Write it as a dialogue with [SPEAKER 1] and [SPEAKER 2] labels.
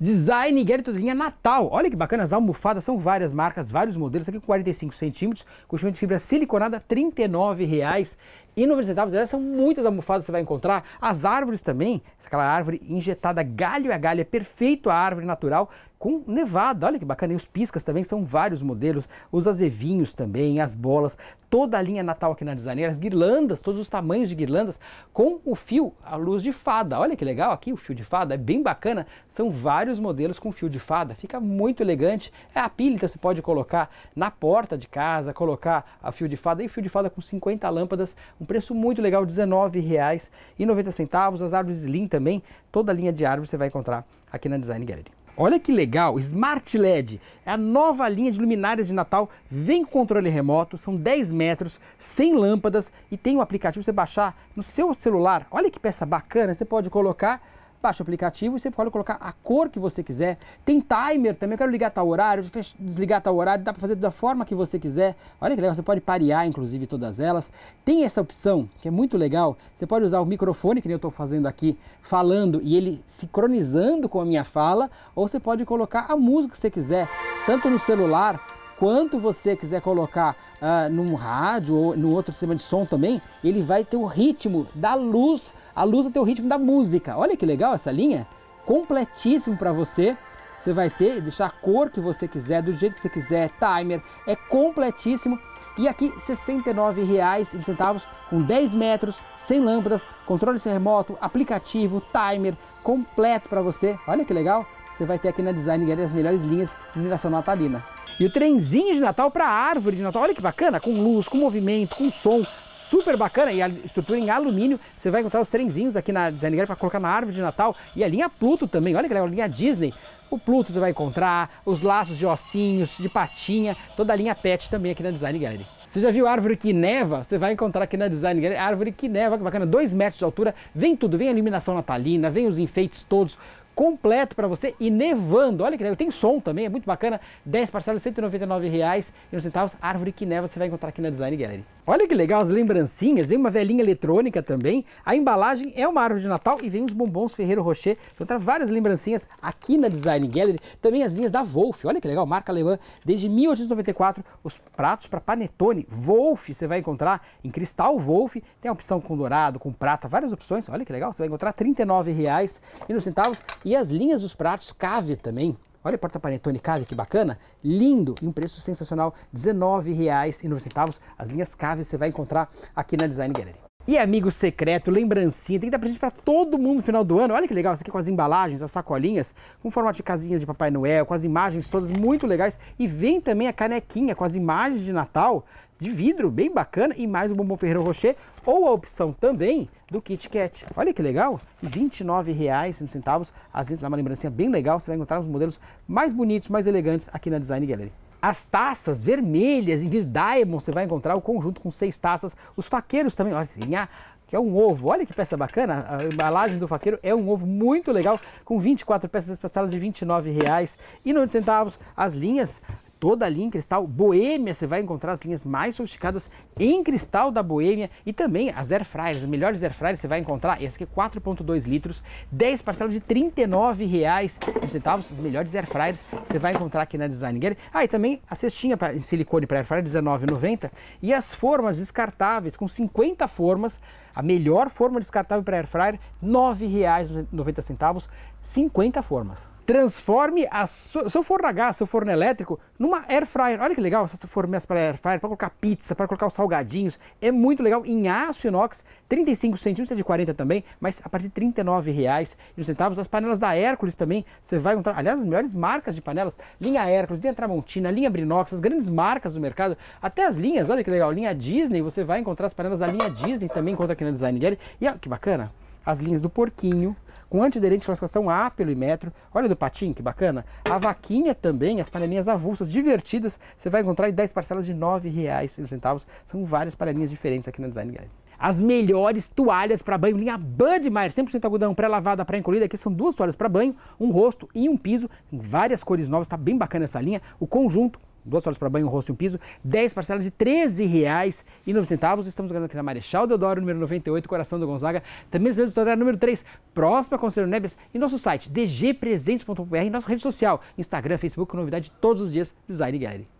[SPEAKER 1] Design Guerrito de linha Natal. Olha que bacana, as almofadas são várias marcas, vários modelos. Aqui com 45 centímetros, com de fibra siliconada, R$ 39,00 e no aliás, são muitas almofadas que você vai encontrar. As árvores também, aquela árvore injetada galho a galho, é perfeito a árvore natural com nevada. Olha que bacana. E os piscas também são vários modelos. Os azevinhos também, as bolas, toda a linha Natal aqui na Designer, as guirlandas, todos os tamanhos de guirlandas, com o fio à luz de fada. Olha que legal aqui o fio de fada, é bem bacana. São vários modelos com fio de fada, fica muito elegante. É a pilha, então você pode colocar na porta de casa, colocar a fio de fada e fio de fada com 50 lâmpadas, um preço muito legal, R$19,90. As árvores Slim também, toda a linha de árvores você vai encontrar aqui na Design Gallery. Olha que legal, Smart LED, é a nova linha de luminárias de Natal, vem com controle remoto, são 10 metros, sem lâmpadas e tem um aplicativo você baixar no seu celular. Olha que peça bacana, você pode colocar Baixa o aplicativo e você pode colocar a cor que você quiser. Tem timer também, eu quero ligar tal horário, desligar tal horário, dá para fazer da forma que você quiser. Olha que legal, você pode parear inclusive todas elas. Tem essa opção que é muito legal, você pode usar o microfone, que nem eu estou fazendo aqui, falando e ele sincronizando com a minha fala, ou você pode colocar a música que você quiser, tanto no celular quanto você quiser colocar uh, num rádio ou num outro sistema de som também, ele vai ter o ritmo da luz, a luz vai ter o ritmo da música. Olha que legal essa linha, completíssimo para você. Você vai ter, deixar a cor que você quiser, do jeito que você quiser, timer, é completíssimo. E aqui R$ 69,00 com 10 metros, sem lâmpadas, controle remoto, aplicativo, timer, completo para você. Olha que legal, você vai ter aqui na Design Gallery as melhores linhas de iluminação natalina. E o trenzinho de Natal para a árvore de Natal. Olha que bacana, com luz, com movimento, com som. Super bacana. E a estrutura em alumínio. Você vai encontrar os trenzinhos aqui na Design Gallery para colocar na árvore de Natal. E a linha Pluto também. Olha que legal, a linha Disney. O Pluto você vai encontrar, os laços de ossinhos, de patinha, toda a linha pet também aqui na Design Gallery. Você já viu árvore que neva? Você vai encontrar aqui na Design Gallery árvore que neva, que bacana, 2 metros de altura. Vem tudo, vem a iluminação natalina, vem os enfeites todos completo para você e nevando. Olha que legal, tem som também, é muito bacana. 10 parcelas, R$ 199,00. Árvore que neva você vai encontrar aqui na Design Gallery. Olha que legal as lembrancinhas, vem uma velhinha eletrônica também. A embalagem é uma árvore de Natal e vem os bombons Ferreiro Rocher. Encontrar várias lembrancinhas aqui na Design Gallery. Também as linhas da Wolf, olha que legal, marca alemã. Desde 1894, os pratos para panetone Wolf você vai encontrar em cristal Wolf. Tem a opção com dourado, com prata, várias opções. Olha que legal, você vai encontrar R$ 39,00 e nos centavos. E as linhas dos pratos Cave também. Olha a porta panetone Cave, que bacana. Lindo e um preço sensacional, R$19,90. As linhas Cave você vai encontrar aqui na Design Gallery. E amigo secreto, lembrancinha, tem que dar presente para todo mundo no final do ano. Olha que legal, isso aqui com as embalagens, as sacolinhas, com formato de casinhas de Papai Noel, com as imagens todas muito legais. E vem também a canequinha com as imagens de Natal de vidro, bem bacana, e mais o bombom Ferreiro Rocher, ou a opção também do Kit Kat. Olha que legal, R$ 29,00, às vezes dá uma lembrancinha bem legal, você vai encontrar os modelos mais bonitos, mais elegantes aqui na Design Gallery. As taças vermelhas, em Virdaimon você vai encontrar o conjunto com seis taças. Os faqueiros também, olha, que é um ovo. Olha que peça bacana, a embalagem do faqueiro é um ovo muito legal, com 24 peças espaçadas de R$ 29,90. E as linhas toda a linha em cristal. Boêmia, você vai encontrar as linhas mais sofisticadas em cristal da Boêmia e também as air fryers, as melhores air fryers você vai encontrar. Essa aqui é 4.2 litros, 10 parcelas de R$ 39,00, as melhores air fryers você vai encontrar aqui na Design Gear Ah, e também a cestinha pra, em silicone para air fryer 19,90 e as formas descartáveis com 50 formas a melhor forma descartável para air fryer, R$ 9,90, 50 formas. Transforme a sua, seu forno a gás, seu forno elétrico, numa air fryer. Olha que legal essas forminhas para air fryer, para colocar pizza, para colocar os salgadinhos. É muito legal em aço inox, 35 centímetros, é de 40 também, mas a partir de R$ centavos As panelas da Hércules também, você vai encontrar, aliás, as melhores marcas de panelas, linha Hércules, linha Tramontina, linha Brinox, as grandes marcas do mercado, até as linhas, olha que legal, linha Disney, você vai encontrar as panelas da linha Disney também, encontra aqui na no design dele. E que bacana, as linhas do porquinho, com antiaderente classificação A pelo metro. Olha do patinho, que bacana. A vaquinha também, as panelinhas avulsas, divertidas. Você vai encontrar em 10 parcelas de R$ centavos São várias panelinhas diferentes aqui no Design Gallery. As melhores toalhas para banho, linha Budmeier, 100% algodão, pré-lavada, pré-encolhida. Aqui são duas toalhas para banho, um rosto e um piso, em várias cores novas. Está bem bacana essa linha. O conjunto duas horas para banho, um rosto e um piso, 10 parcelas de R$ reais e nove centavos. Estamos ganhando aqui na Marechal Deodoro, número 98, Coração do Gonzaga. Também estamos no número 3, próxima Conselheiro Nebias, e nosso site dgpresentes.br, nossa rede social, Instagram, Facebook, novidade todos os dias, Design Gallery.